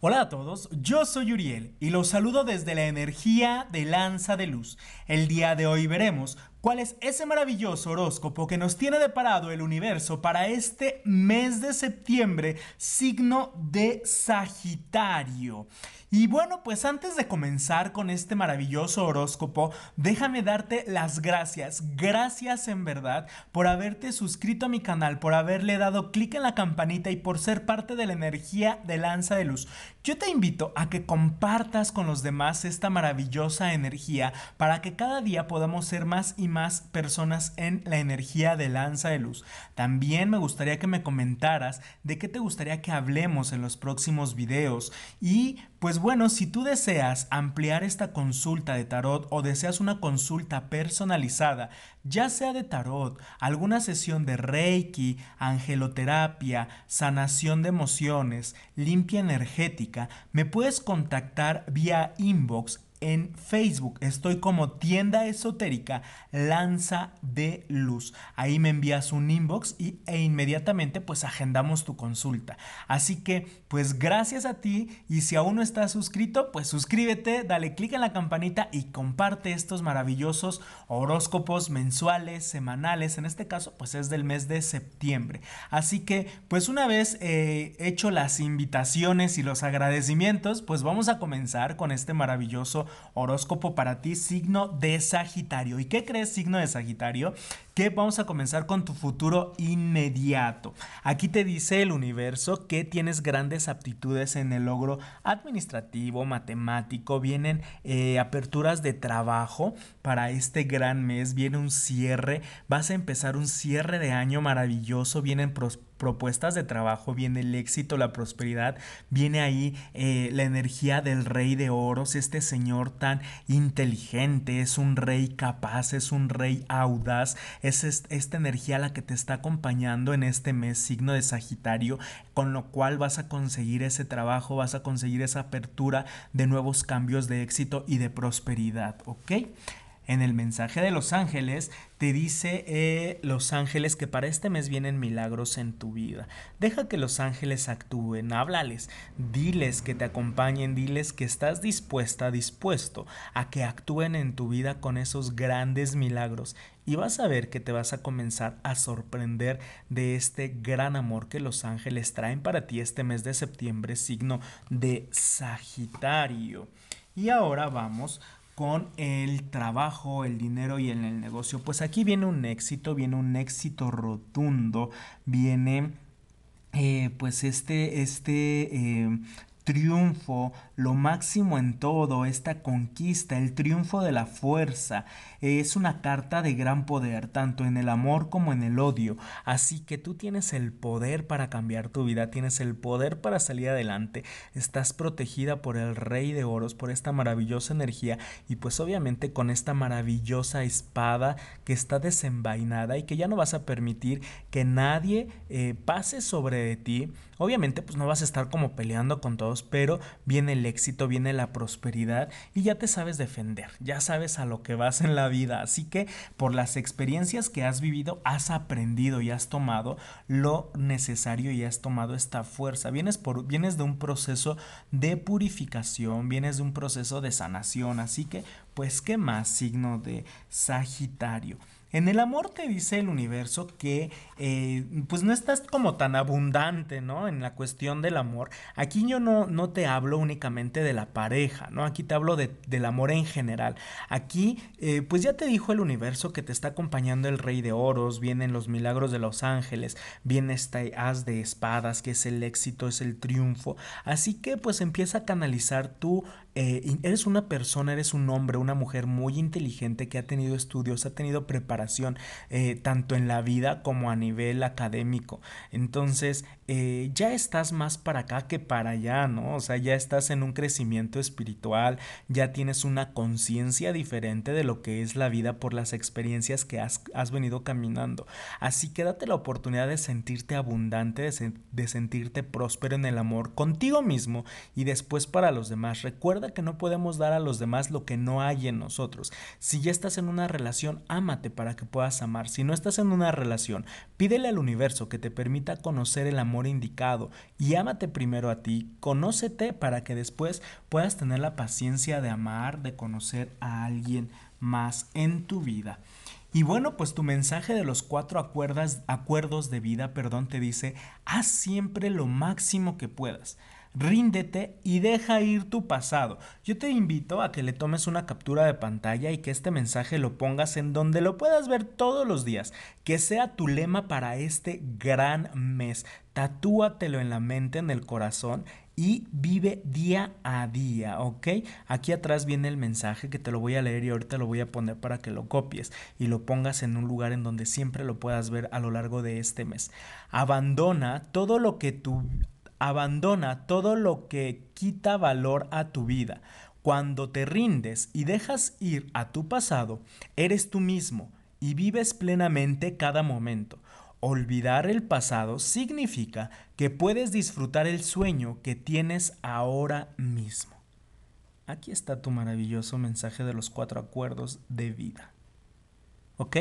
Hola a todos, yo soy Uriel y los saludo desde la energía de Lanza de Luz. El día de hoy veremos cuál es ese maravilloso horóscopo que nos tiene deparado el universo para este mes de septiembre, signo de Sagitario. Y bueno, pues antes de comenzar con este maravilloso horóscopo, déjame darte las gracias, gracias en verdad por haberte suscrito a mi canal, por haberle dado clic en la campanita y por ser parte de la energía de Lanza de Luz. Yo te invito a que compartas con los demás esta maravillosa energía para que cada día podamos ser más más personas en la energía de lanza de luz. También me gustaría que me comentaras de qué te gustaría que hablemos en los próximos videos y pues bueno, si tú deseas ampliar esta consulta de tarot o deseas una consulta personalizada, ya sea de tarot, alguna sesión de reiki, angeloterapia, sanación de emociones, limpia energética, me puedes contactar vía inbox en Facebook. Estoy como tienda esotérica Lanza de Luz. Ahí me envías un inbox y, e inmediatamente pues agendamos tu consulta. Así que pues gracias a ti y si aún no estás suscrito pues suscríbete, dale clic en la campanita y comparte estos maravillosos horóscopos mensuales, semanales. En este caso pues es del mes de septiembre. Así que pues una vez eh, hecho las invitaciones y los agradecimientos pues vamos a comenzar con este maravilloso horóscopo para ti, signo de Sagitario. ¿Y qué crees, signo de Sagitario? vamos a comenzar con tu futuro inmediato. Aquí te dice el universo que tienes grandes aptitudes en el logro administrativo, matemático, vienen eh, aperturas de trabajo para este gran mes, viene un cierre, vas a empezar un cierre de año maravilloso, vienen propuestas de trabajo, viene el éxito, la prosperidad, viene ahí eh, la energía del rey de oros, este señor tan inteligente, es un rey capaz, es un rey audaz, es esta energía la que te está acompañando en este mes, signo de Sagitario, con lo cual vas a conseguir ese trabajo, vas a conseguir esa apertura de nuevos cambios de éxito y de prosperidad, ¿ok? En el mensaje de los ángeles te dice eh, los ángeles que para este mes vienen milagros en tu vida. Deja que los ángeles actúen, háblales, diles que te acompañen, diles que estás dispuesta, dispuesto a que actúen en tu vida con esos grandes milagros y vas a ver que te vas a comenzar a sorprender de este gran amor que los ángeles traen para ti este mes de septiembre, signo de Sagitario. Y ahora vamos con el trabajo, el dinero y en el negocio. Pues aquí viene un éxito, viene un éxito rotundo, viene eh, pues este, este eh, triunfo, lo máximo en todo, esta conquista, el triunfo de la fuerza, eh, es una carta de gran poder, tanto en el amor como en el odio. Así que tú tienes el poder para cambiar tu vida, tienes el poder para salir adelante, estás protegida por el Rey de Oros, por esta maravillosa energía y pues obviamente con esta maravillosa espada que está desenvainada y que ya no vas a permitir que nadie eh, pase sobre ti. Obviamente pues no vas a estar como peleando con todos pero viene el éxito, viene la prosperidad y ya te sabes defender, ya sabes a lo que vas en la vida. Así que por las experiencias que has vivido, has aprendido y has tomado lo necesario y has tomado esta fuerza. Vienes, vienes de un proceso de purificación, vienes de un proceso de sanación. Así que, pues, ¿qué más signo de Sagitario? En el amor te dice el universo que eh, pues no estás como tan abundante, ¿no? En la cuestión del amor. Aquí yo no, no te hablo únicamente de la pareja, ¿no? Aquí te hablo del amor en general. Aquí eh, pues ya te dijo el universo que te está acompañando el rey de oros, vienen los milagros de los ángeles, viene este haz de espadas, que es el éxito, es el triunfo. Así que pues empieza a canalizar tu eh, eres una persona, eres un hombre, una mujer muy inteligente que ha tenido estudios, ha tenido preparación, eh, tanto en la vida como a nivel académico. Entonces, eh, ya estás más para acá que para allá, ¿no? O sea, ya estás en un crecimiento espiritual, ya tienes una conciencia diferente de lo que es la vida por las experiencias que has, venido caminando. Así que date la oportunidad de sentirte abundante, de, de sentirte próspero en el amor contigo mismo y después para los demás. Recuerda que no podemos dar a los demás lo que no hay en nosotros. Si ya estás en una relación, ámate para que puedas amar. Si no estás en una relación, pídele al universo que te permita conocer el amor indicado y ámate primero a ti, conócete para que después puedas tener la paciencia de amar, de conocer a alguien más en tu vida. Y bueno, pues tu mensaje de los cuatro acuerdas, acuerdos de vida, perdón, te dice, haz siempre lo máximo que puedas ríndete y deja ir tu pasado. Yo te invito a que le tomes una captura de pantalla y que este mensaje lo pongas en donde lo puedas ver todos los días, que sea tu lema para este gran mes. Tatúatelo en la mente, en el corazón y vive día a día, ¿ok? Aquí atrás viene el mensaje que te lo voy a leer y ahorita lo voy a poner para que lo copies y lo pongas en un lugar en donde siempre lo puedas ver a lo largo de este mes. Abandona todo lo que tú Abandona todo lo que quita valor a tu vida. Cuando te rindes y dejas ir a tu pasado, eres tú mismo y vives plenamente cada momento. Olvidar el pasado significa que puedes disfrutar el sueño que tienes ahora mismo. Aquí está tu maravilloso mensaje de los cuatro acuerdos de vida. ¿Ok?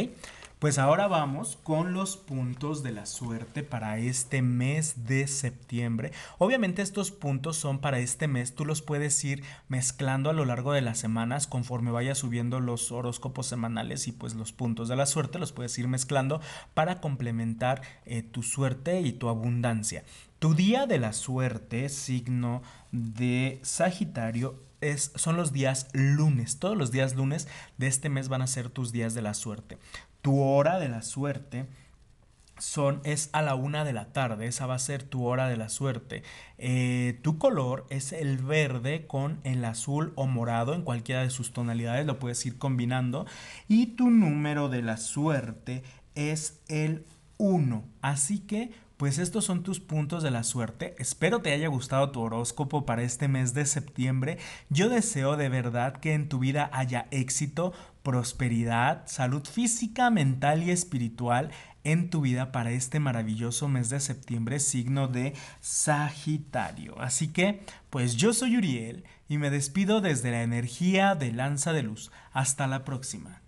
Pues ahora vamos con los puntos de la suerte para este mes de septiembre. Obviamente estos puntos son para este mes, tú los puedes ir mezclando a lo largo de las semanas conforme vaya subiendo los horóscopos semanales y pues los puntos de la suerte los puedes ir mezclando para complementar eh, tu suerte y tu abundancia. Tu día de la suerte, signo de Sagitario, es, son los días lunes. Todos los días lunes de este mes van a ser tus días de la suerte tu hora de la suerte son, es a la una de la tarde, esa va a ser tu hora de la suerte. Eh, tu color es el verde con el azul o morado en cualquiera de sus tonalidades, lo puedes ir combinando. Y tu número de la suerte es el 1. Así que pues estos son tus puntos de la suerte. Espero te haya gustado tu horóscopo para este mes de septiembre. Yo deseo de verdad que en tu vida haya éxito, prosperidad, salud física, mental y espiritual en tu vida para este maravilloso mes de septiembre, signo de Sagitario. Así que, pues yo soy Uriel y me despido desde la energía de Lanza de Luz. Hasta la próxima.